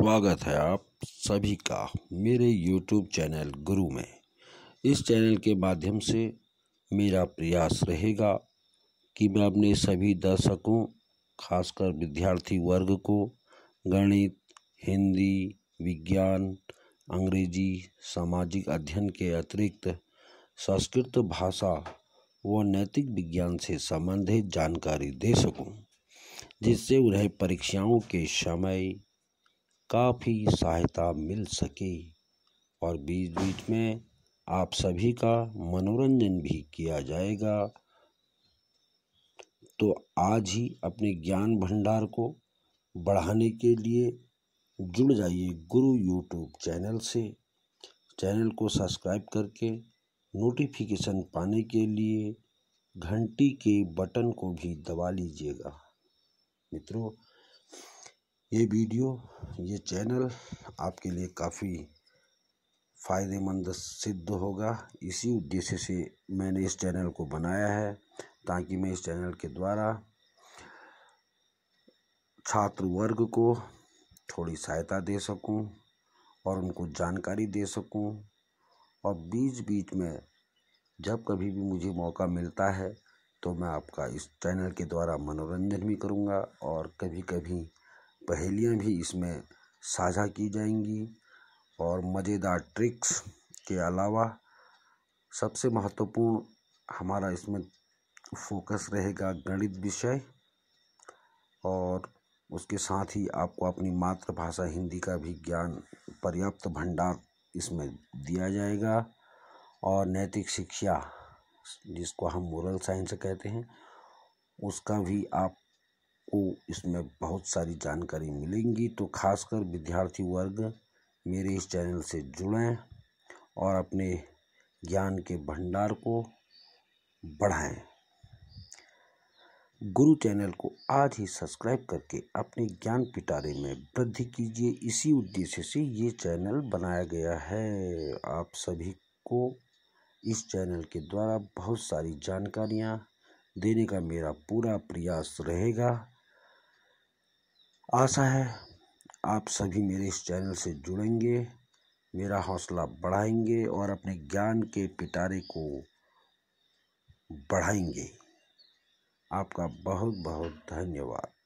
स्वागत है आप सभी का मेरे YouTube चैनल गुरु में इस चैनल के माध्यम से मेरा प्रयास रहेगा कि मैं अपने सभी दर्शकों खासकर विद्यार्थी वर्ग को गणित हिंदी विज्ञान अंग्रेजी सामाजिक अध्ययन के अतिरिक्त संस्कृत भाषा व नैतिक विज्ञान से संबंधित जानकारी दे सकूं जिससे उन्हें परीक्षाओं के समय काफ़ी सहायता मिल सके और बीच बीच में आप सभी का मनोरंजन भी किया जाएगा तो आज ही अपने ज्ञान भंडार को बढ़ाने के लिए जुड़ जाइए गुरु यूट्यूब चैनल से चैनल को सब्सक्राइब करके नोटिफिकेशन पाने के लिए घंटी के बटन को भी दबा लीजिएगा मित्रों ये वीडियो ये चैनल आपके लिए काफ़ी फ़ायदेमंद सिद्ध होगा इसी उद्देश्य से मैंने इस चैनल को बनाया है ताकि मैं इस चैनल के द्वारा छात्र वर्ग को थोड़ी सहायता दे सकूं और उनको जानकारी दे सकूं और बीच बीच में जब कभी भी मुझे मौका मिलता है तो मैं आपका इस चैनल के द्वारा मनोरंजन भी करूंगा और कभी कभी पहेलियाँ भी इसमें साझा की जाएंगी और मज़ेदार ट्रिक्स के अलावा सबसे महत्वपूर्ण हमारा इसमें फोकस रहेगा गणित विषय और उसके साथ ही आपको अपनी मातृभाषा हिंदी का भी ज्ञान पर्याप्त भंडार इसमें दिया जाएगा और नैतिक शिक्षा जिसको हम मोरल साइंस कहते हैं उसका भी आप इसमें बहुत सारी जानकारी मिलेंगी तो खासकर विद्यार्थी वर्ग मेरे इस चैनल से जुड़ें और अपने ज्ञान के भंडार को बढ़ाएं गुरु चैनल को आज ही सब्सक्राइब करके अपने ज्ञान पिटारे में वृद्धि कीजिए इसी उद्देश्य से ये चैनल बनाया गया है आप सभी को इस चैनल के द्वारा बहुत सारी जानकारियाँ देने का मेरा पूरा प्रयास रहेगा आशा है आप सभी मेरे इस चैनल से जुड़ेंगे मेरा हौसला बढ़ाएंगे और अपने ज्ञान के पिटारे को बढ़ाएंगे आपका बहुत बहुत धन्यवाद